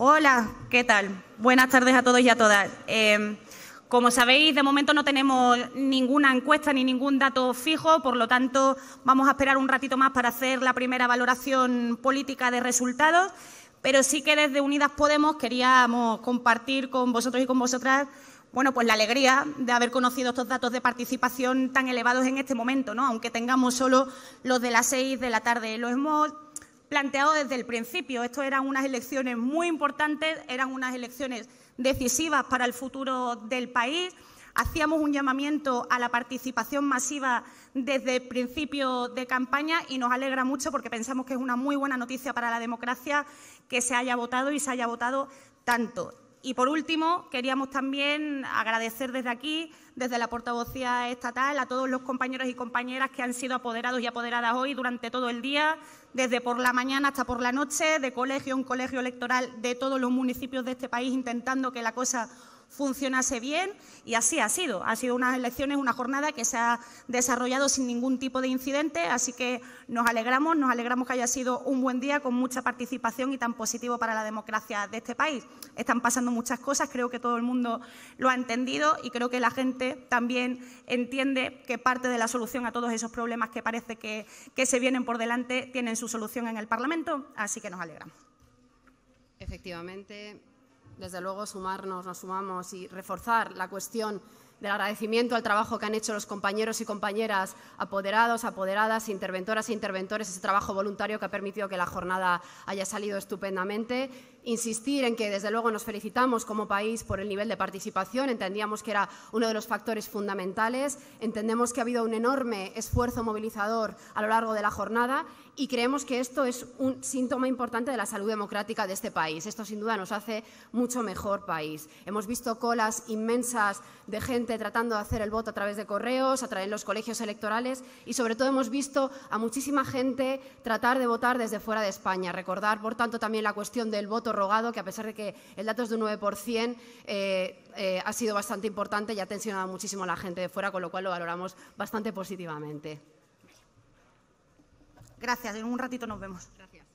Hola, ¿qué tal? Buenas tardes a todos y a todas. Em, como sabéis, de momento no tenemos ninguna encuesta ni ningún dato fijo, por lo tanto vamos a esperar un ratito más para hacer la primera valoración política de resultados, pero sí que desde Unidas Podemos queríamos compartir con vosotros y con vosotras bueno, pues la alegría de haber conocido estos datos de participación tan elevados en este momento, ¿no? aunque tengamos solo los de las seis de la tarde. Los hemos planteado desde el principio. Estas eran unas elecciones muy importantes, eran unas elecciones decisivas para el futuro del país. Hacíamos un llamamiento a la participación masiva desde el principio de campaña y nos alegra mucho porque pensamos que es una muy buena noticia para la democracia que se haya votado y se haya votado tanto. Y por último, queríamos también agradecer desde aquí, desde la portavocía estatal, a todos los compañeros y compañeras que han sido apoderados y apoderadas hoy durante todo el día, desde por la mañana hasta por la noche, de colegio en colegio electoral de todos los municipios de este país, intentando que la cosa funcionase bien y así ha sido. Ha sido unas elecciones, una jornada que se ha desarrollado sin ningún tipo de incidente, así que nos alegramos, nos alegramos que haya sido un buen día con mucha participación y tan positivo para la democracia de este país. Están pasando muchas cosas, creo que todo el mundo lo ha entendido y creo que la gente también entiende que parte de la solución a todos esos problemas que parece que, que se vienen por delante tienen su solución en el Parlamento, así que nos alegramos. Efectivamente, desde luego sumarnos, nos sumamos y reforzar la cuestión del agradecimiento al trabajo que han hecho los compañeros y compañeras apoderados, apoderadas, interventoras e interventores, ese trabajo voluntario que ha permitido que la jornada haya salido estupendamente. Insistir en que, desde luego, nos felicitamos como país por el nivel de participación, entendíamos que era uno de los factores fundamentales, entendemos que ha habido un enorme esfuerzo movilizador a lo largo de la jornada y creemos que esto es un síntoma importante de la salud democrática de este país. Esto, sin duda, nos hace mucho mejor país. Hemos visto colas inmensas de gente tratando de hacer el voto a través de correos, a través de los colegios electorales y sobre todo hemos visto a muchísima gente tratar de votar desde fuera de España. Recordar, por tanto, también la cuestión del voto rogado, que a pesar de que el dato es de un 9%, eh, eh, ha sido bastante importante y ha tensionado muchísimo a la gente de fuera, con lo cual lo valoramos bastante positivamente. Gracias, en un ratito nos vemos. Gracias.